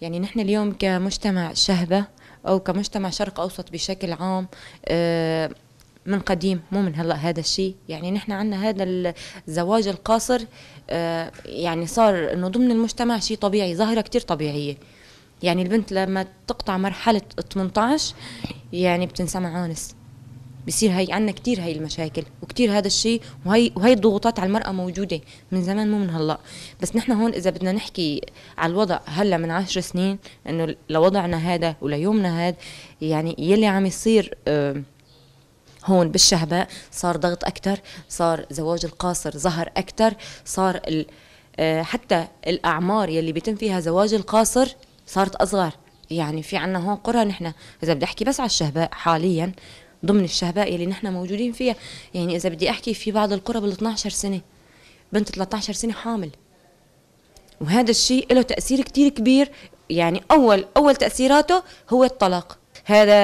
يعني نحن اليوم كمجتمع شهبة أو كمجتمع شرق أوسط بشكل عام آه، من قديم مو من هلا هذا الشيء يعني نحن عندنا هذا الزواج القاصر آه، يعني صار انه ضمن المجتمع شيء طبيعي ظاهره كتير طبيعيه يعني البنت لما تقطع مرحله 18 يعني بتنسمع عانس بصير هي عندنا كثير هي المشاكل وكثير هذا الشيء وهي وهي الضغوطات على المراه موجوده من زمان مو من هلا بس نحن هون اذا بدنا نحكي على الوضع هلا من عشر سنين انه لوضعنا هذا وليومنا هذا يعني يلي عم يصير هون بالشهباء صار ضغط اكثر صار زواج القاصر ظهر اكثر صار ال آه، حتى الاعمار يلي بيتم فيها زواج القاصر صارت اصغر يعني في عنا هون قرى نحن اذا بدي احكي بس على الشهباء حاليا ضمن الشهباء اللي نحن موجودين فيها يعني اذا بدي احكي في بعض القرى بال 12 سنه بنت 13 سنه حامل وهذا الشيء له تاثير كثير كبير يعني اول اول تاثيراته هو الطلاق هذا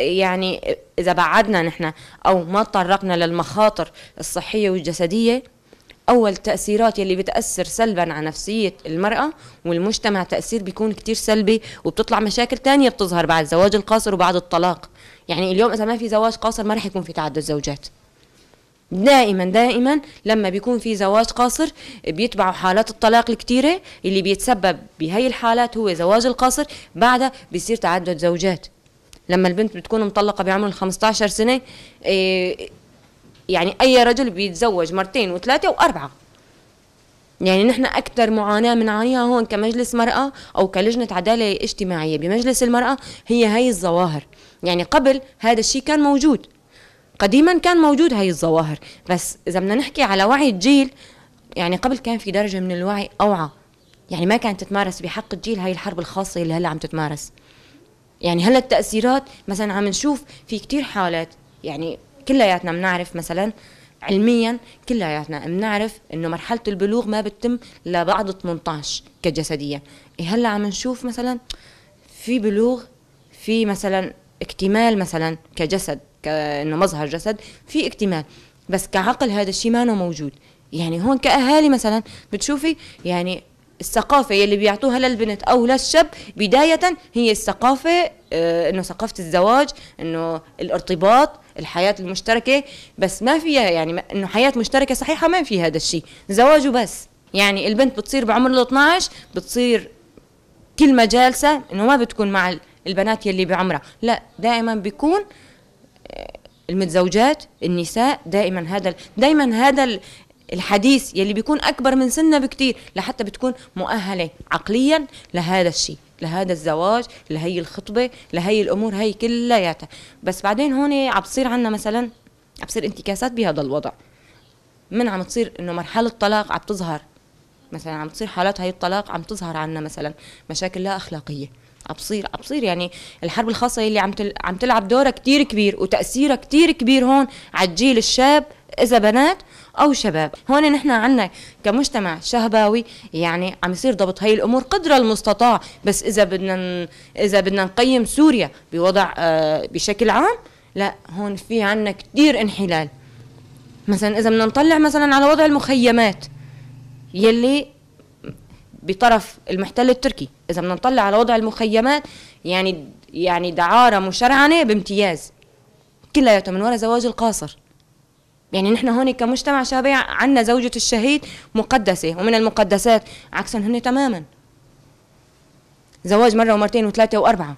يعني اذا بعدنا نحن او ما تطرقنا للمخاطر الصحيه والجسديه اول تاثيرات يلي بتاثر سلبا على نفسيه المراه والمجتمع تاثير بيكون كتير سلبي وبتطلع مشاكل تانية بتظهر بعد الزواج القاصر وبعد الطلاق يعني اليوم اذا ما في زواج قاصر ما رح يكون في تعدد زوجات دائما دائما لما بيكون في زواج قاصر بيتبعوا حالات الطلاق الكتيرة اللي بيتسبب بهي الحالات هو زواج القاصر بعدها بيصير تعدد زوجات لما البنت بتكون مطلقة بعمر 15 سنة إيه، يعني اي رجل بيتزوج مرتين وثلاثه واربعه يعني نحن اكثر معاناه بنعانيها هون كمجلس مراه او كلجنه عداله اجتماعيه بمجلس المراه هي هي الظواهر يعني قبل هذا الشيء كان موجود قديما كان موجود هاي الظواهر بس اذا بدنا نحكي على وعي الجيل يعني قبل كان في درجه من الوعي اوعى يعني ما كانت تتمارس بحق الجيل هاي الحرب الخاصه اللي هلا عم تتمارس يعني هلا التاثيرات مثلا عم نشوف في كتير حالات يعني كلياتنا بنعرف مثلا علميا كلياتنا بنعرف انه مرحله البلوغ ما بتتم لبعد 18 كجسديا إيه هلا عم نشوف مثلا في بلوغ في مثلا اكتمال مثلا كجسد كانه مظهر جسد في اكتمال بس كعقل هذا الشيء ما موجود يعني هون كاهالي مثلا بتشوفي يعني الثقافة يلي بيعطوها للبنت أو للشاب بداية هي الثقافة آه، إنه ثقافة الزواج إنه الارتباط الحياة المشتركة بس ما فيها يعني انه حياة مشتركة صحيحة ما في هذا الشيء زواج وبس يعني البنت بتصير بعمر ال 12 بتصير ما جالسة انه ما بتكون مع البنات يلي بعمرها لا دائما بيكون آه، المتزوجات النساء دائما هذا دائما هذا الحديث يلي بيكون اكبر من سنها بكثير لحتى بتكون مؤهله عقليا لهذا الشيء لهذا الزواج لهي الخطبه لهي الامور هي كلياتها بس بعدين هون عم بصير عندنا مثلا عم بصير انتكاسات بهذا الوضع من عم تصير انه مرحله طلاق عم تظهر مثلا عم تصير حالات هي الطلاق عم تظهر عنا مثلا مشاكل لا اخلاقيه عم بصير عم بصير يعني الحرب الخاصه اللي عم تل... عم تلعب دورها كثير كبير وتاثيرها كثير كبير هون على الجيل الشاب اذا بنات او شباب هون نحن عنا كمجتمع شهباوي يعني عم يصير ضبط هي الامور قدر المستطاع بس اذا بدنا اذا بدنا نقيم سوريا بوضع آه، بشكل عام لا هون في عنا كثير انحلال مثلا اذا بدنا نطلع مثلا على وضع المخيمات يلي بطرف المحتل التركي اذا بدنا نطلع على وضع المخيمات يعني يعني دعاره مشرعنه بامتياز كلياته من وراء زواج القاصر يعني نحن هون كمجتمع شعبي عندنا زوجة الشهيد مقدسة ومن المقدسات عكسا هن تماما زواج مرة ومرتين وثلاثة وأربعة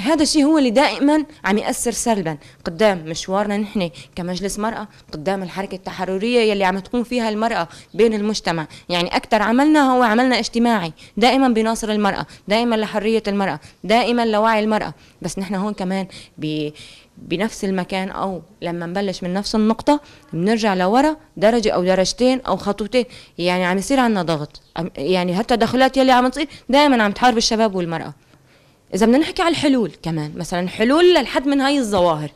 هذا الشيء هو اللي دائما عم ياثر سلبا قدام مشوارنا نحن كمجلس مراه قدام الحركه التحرريه يلي عم تقوم فيها المراه بين المجتمع يعني اكثر عملنا هو عملنا اجتماعي دائما بناصر المراه دائما لحريه المراه دائما لوعي المراه بس نحن هون كمان ب بنفس المكان او لما نبلش من نفس النقطه بنرجع لورا درجه او درجتين او خطوتين يعني عم يصير عندنا ضغط يعني هالتدخلات يلي عم تصير دائما عم تحارب الشباب والمراه اذا بدنا نحكي على الحلول كمان مثلا حلول للحد من هاي الظواهر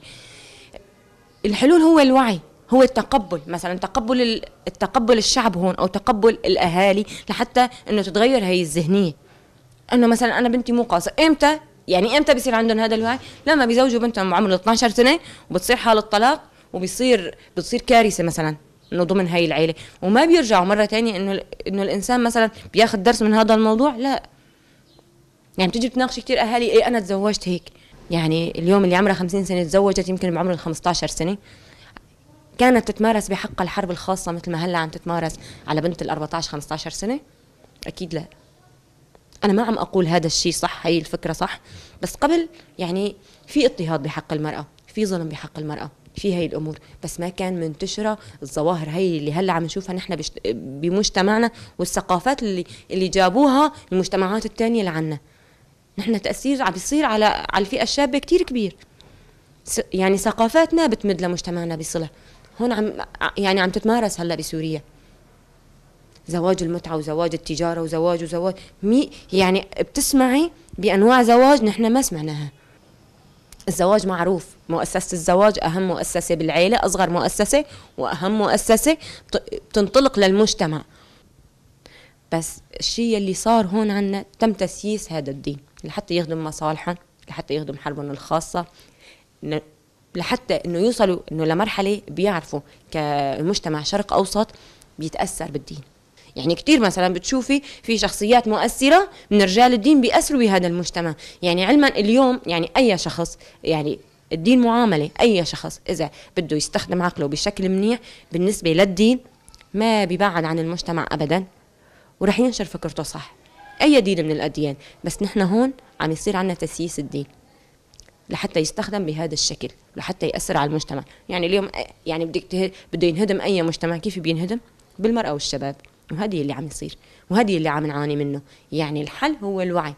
الحلول هو الوعي هو التقبل مثلا تقبل التقبل الشعب هون او تقبل الاهالي لحتى انه تتغير هي الذهنيه انه مثلا انا بنتي مو قاصره امتى يعني امتى بصير عندهم هذا الوعي لما بيزوجوا بنتهم عمر 12 سنه وبتصير حاله طلاق وبيصير بتصير كارثه مثلا انه ضمن هاي العيله وما بيرجعوا مره تانية انه انه الانسان مثلا بياخذ درس من هذا الموضوع لا يعني بتجي بتناقشي كثير اهالي ايه انا تزوجت هيك يعني اليوم اللي عمرها 50 سنه تزوجت يمكن بعمر ال 15 سنه كانت تتمارس بحق الحرب الخاصه مثل ما هلا عم تتمارس على بنت ال 14 15 سنه اكيد لا انا ما عم اقول هذا الشيء صح هي الفكره صح بس قبل يعني في اضطهاد بحق المراه في ظلم بحق المراه في هاي الامور بس ما كان منتشره الظواهر هي اللي هلا عم نشوفها نحن بمجتمعنا والثقافات اللي اللي جابوها المجتمعات الثانيه لعنا نحن تاثير عم بيصير على على الفئه الشابه كثير كبير يعني ثقافاتنا بتمد لمجتمعنا بصله هون عم يعني عم تتمارس هلا بسوريا زواج المتعه وزواج التجاره وزواج وزواج مي يعني بتسمعي بانواع زواج نحن ما سمعناها الزواج معروف مؤسسة الزواج أهم مؤسسة بالعيلة أصغر مؤسسة وأهم مؤسسة تنطلق للمجتمع بس الشيء اللي صار هون عنا تم تسييس هذا الدين لحتى يخدم مصالحهم لحتى يخدم حربهم الخاصة لحتى انه يوصلوا انه لمرحله بيعرفوا كمجتمع شرق اوسط بيتاثر بالدين يعني كثير مثلا بتشوفي في شخصيات مؤثره من رجال الدين بيأثروا بهذا المجتمع يعني علما اليوم يعني اي شخص يعني الدين معامله اي شخص اذا بده يستخدم عقله بشكل منيح بالنسبه للدين ما بيبعد عن المجتمع ابدا ورح ينشر فكرته صح اي دين من الاديان بس نحن هون عم يصير عندنا تسييس الدين لحتى يستخدم بهذا الشكل لحتى ياثر على المجتمع يعني اليوم يعني بدك بده ينهدم اي مجتمع كيف بينهدم بالمراه والشباب وهذه اللي عم يصير وهذه اللي عم نعاني منه يعني الحل هو الوعي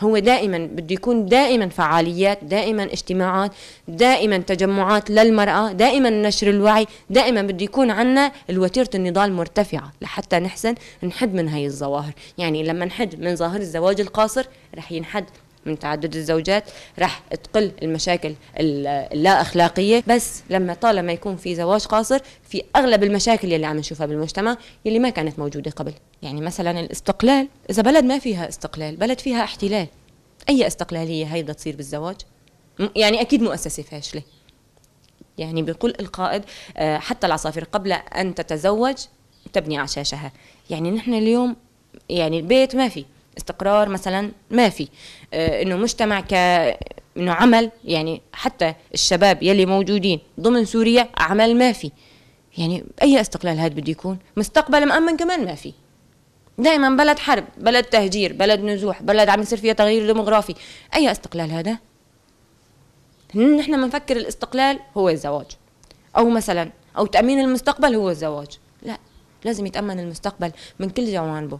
هو دائما بده يكون دائما فعاليات دائما اجتماعات دائما تجمعات للمرأة دائما نشر الوعي دائما بده يكون عنا الوتيرة النضال مرتفعة لحتى نحسن نحد من هاي الظواهر يعني لما نحد من ظاهر الزواج القاصر رح ينحد من تعدد الزوجات راح تقل المشاكل اللا اخلاقيه بس لما طالما يكون في زواج قاصر في اغلب المشاكل اللي عم نشوفها بالمجتمع اللي ما كانت موجوده قبل يعني مثلا الاستقلال اذا بلد ما فيها استقلال بلد فيها احتلال اي استقلاليه هيدا تصير بالزواج يعني اكيد مؤسسه فاشله يعني بيقول القائد آه، حتى العصافير قبل ان تتزوج تبني عشاشها يعني نحن اليوم يعني البيت ما في استقرار مثلا ما في آه، انه مجتمع ك انه عمل يعني حتى الشباب يلي موجودين ضمن سوريا عمل ما في يعني اي استقلال هذا بده يكون مستقبل مأمن كمان ما في دائما بلد حرب بلد تهجير بلد نزوح بلد عم يصير فيها تغيير ديموغرافي اي استقلال هذا نحن بنفكر الاستقلال هو الزواج او مثلا او تامين المستقبل هو الزواج لا لازم يتامن المستقبل من كل جوانبه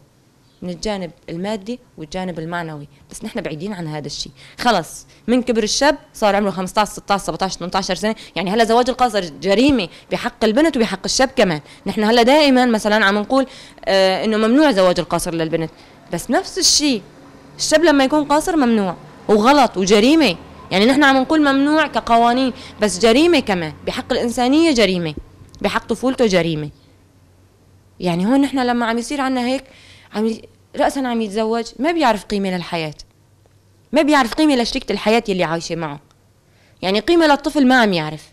من الجانب المادي والجانب المعنوي بس نحن بعيدين عن هذا الشيء خلص من كبر الشاب صار عمره 15 16 17 18 سنه يعني هلا زواج القاصر جريمه بحق البنت وبحق الشاب كمان نحن هلا دائما مثلا عم نقول آه انه ممنوع زواج القاصر للبنت بس نفس الشيء الشاب لما يكون قاصر ممنوع وغلط وجريمه يعني نحن عم نقول ممنوع كقوانين بس جريمه كمان بحق الانسانيه جريمه بحق طفولته جريمه يعني هون نحن لما عم يصير عنا هيك عم رأسا عم يتزوج ما بيعرف قيمة للحياة ما بيعرف قيمة لشريكة الحياة اللي عايشة معه يعني قيمة للطفل ما عم يعرف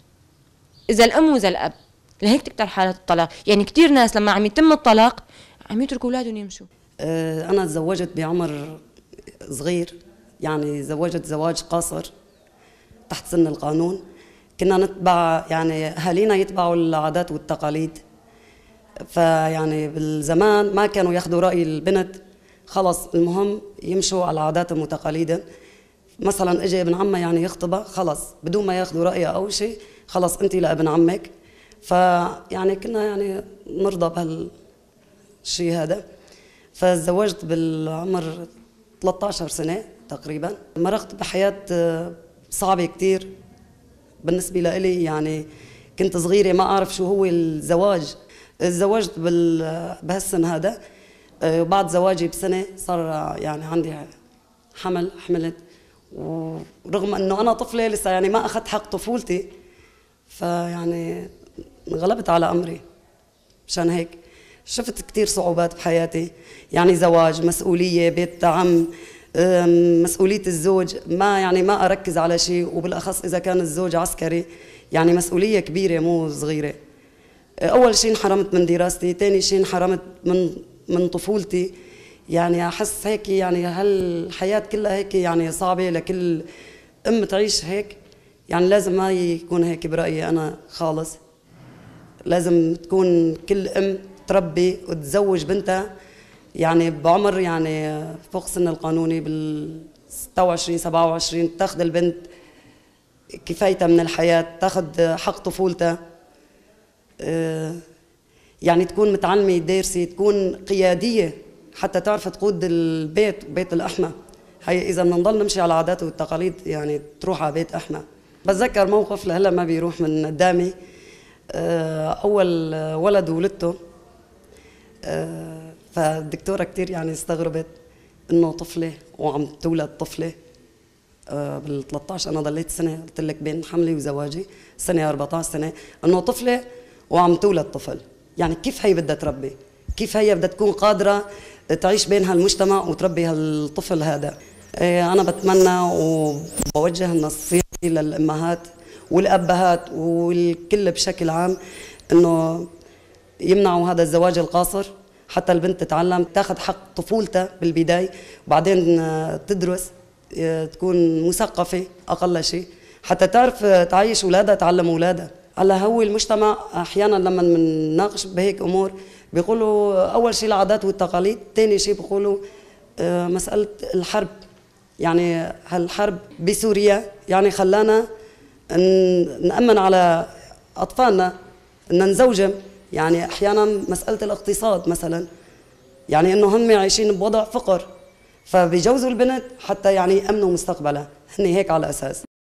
إذا الأم وإذا الأب لهيك تكتر حالات الطلاق يعني كثير ناس لما عم يتم الطلاق عم يتركوا أولادهم يمشوا أه، أنا تزوجت بعمر صغير يعني تزوجت زواج قاصر تحت سن القانون كنا نتبع يعني أهالينا يتبعوا العادات والتقاليد فيعني بالزمان ما كانوا ياخذوا راي البنت خلص المهم يمشوا على العادات وتقاليدهم مثلا اجى ابن عمها يعني يخطبها خلص بدون ما ياخذوا رايها او شيء خلص انت لابن عمك فيعني كنا يعني نرضى بهالشيء هذا فتزوجت بالعمر 13 سنه تقريبا مرقت بحياه صعبه كثير بالنسبه لإلي يعني كنت صغيره ما اعرف شو هو الزواج تزوجت بهالسن هذا آه، وبعد زواجي بسنه صار آه، يعني عندي حمل حملت ورغم انه انا طفله لسه يعني ما اخذت حق طفولتي فيعني غلبت على امري مشان هيك شفت كثير صعوبات بحياتي يعني زواج مسؤوليه بيت عم مسؤوليه الزوج ما يعني ما اركز على شيء وبالاخص اذا كان الزوج عسكري يعني مسؤوليه كبيره مو صغيره اول شيء انحرمت من دراستي ثاني شيء انحرمت من من طفولتي يعني احس هيك يعني هالحياه كلها هيك يعني صعبه لكل ام تعيش هيك يعني لازم ما يكون هيك برايي انا خالص لازم تكون كل ام تربي وتزوج بنتها يعني بعمر يعني فوق سن القانوني بال 26 27 تاخذ البنت كفايتها من الحياه تاخذ حق طفولتها آه، يعني تكون متعلمة دارسة تكون قيادية حتى تعرف تقود البيت بيت الأحمى هي إذا بنضل نمشي على العادات والتقاليد يعني تروح على بيت أحمى بتذكر موقف لهلا ما بيروح من قدامي آه، أول ولد ولدته آه، فالدكتورة كتير يعني استغربت إنه طفلة وعم تولد طفلة بال 13 أنا ضليت سنة قلت لك بين حملي وزواجي سنة 14 سنة إنه طفلة وعم تولد طفل يعني كيف هي بدها تربي كيف هي بدها تكون قادرة تعيش بين هالمجتمع وتربي هالطفل هذا إيه، أنا بتمنى وبوجه نصيحتي للأمهات والأبهات والكل بشكل عام أنه يمنعوا هذا الزواج القاصر حتى البنت تتعلم تاخذ حق طفولتها بالبداية وبعدين آه، تدرس آه، تكون مثقفة أقل شيء حتى تعرف آه، تعيش أولادها تعلم أولادها هلا هو المجتمع احيانا لما بنناقش بهيك امور بيقولوا اول شيء العادات والتقاليد ثاني شيء بيقولوا آه، مساله الحرب يعني هالحرب بسوريا يعني خلانا نأمن على أطفالنا أن نزوجهم يعني أحيانا مسألة الاقتصاد مثلا يعني أنه هم عايشين بوضع فقر فبيجوزوا البنت حتى يعني يأمنوا مستقبلها هن هيك على أساس